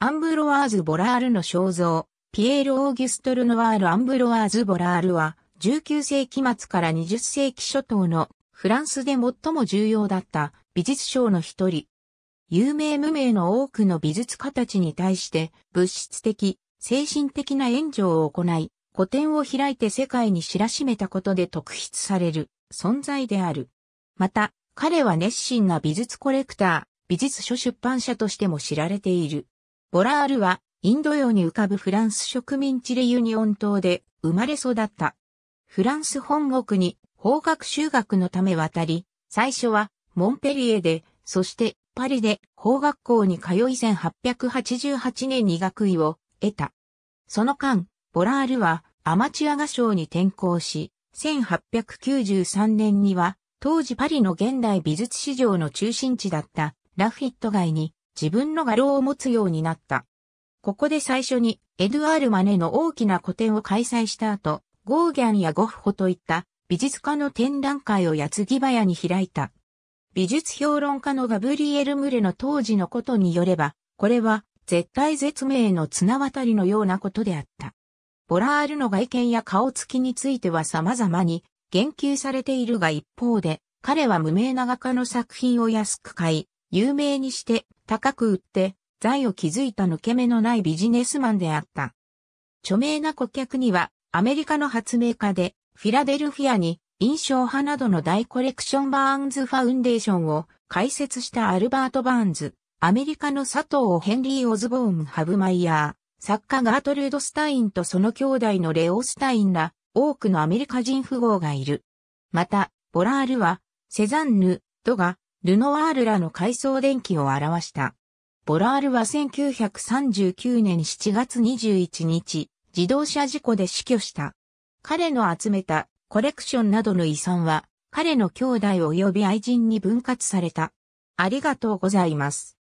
アンブロワーズ・ボラールの肖像、ピエール・オーギュストル・ノワール・アンブロワーズ・ボラールは、19世紀末から20世紀初頭のフランスで最も重要だった美術賞の一人。有名無名の多くの美術家たちに対して物質的、精神的な援助を行い、古典を開いて世界に知らしめたことで特筆される存在である。また、彼は熱心な美術コレクター、美術書出版社としても知られている。ボラールは、インド洋に浮かぶフランス植民地レユニオン島で生まれ育った。フランス本国に法学修学のため渡り、最初はモンペリエで、そしてパリで法学校に通い1888年に学位を得た。その間、ボラールはアマチュア画賞に転向し、1893年には当時パリの現代美術市場の中心地だったラフィット街に自分の画廊を持つようになった。ここで最初にエドゥアール・マネの大きな個展を開催した後、ゴーギャンやゴッホといった美術家の展覧会を矢継ぎ早に開いた。美術評論家のガブリエル・ムレの当時のことによれば、これは絶対絶命の綱渡りのようなことであった。ボラールの外見や顔つきについては様々に言及されているが一方で、彼は無名な画家の作品を安く買い、有名にして高く売って財を築いた抜け目のないビジネスマンであった。著名な顧客にはアメリカの発明家でフィラデルフィアに印象派などの大コレクションバーンズファウンデーションを開設したアルバート・バーンズ、アメリカの佐藤ヘンリー・オズボーン・ハブマイヤー、作家ガートルード・スタインとその兄弟のレオ・スタインら多くのアメリカ人富豪がいる。また、ボラールは、セザンヌ、ドガ、ルノワールらの回送電気を表した。ボラールは1939年7月21日、自動車事故で死去した。彼の集めたコレクションなどの遺産は、彼の兄弟及び愛人に分割された。ありがとうございます。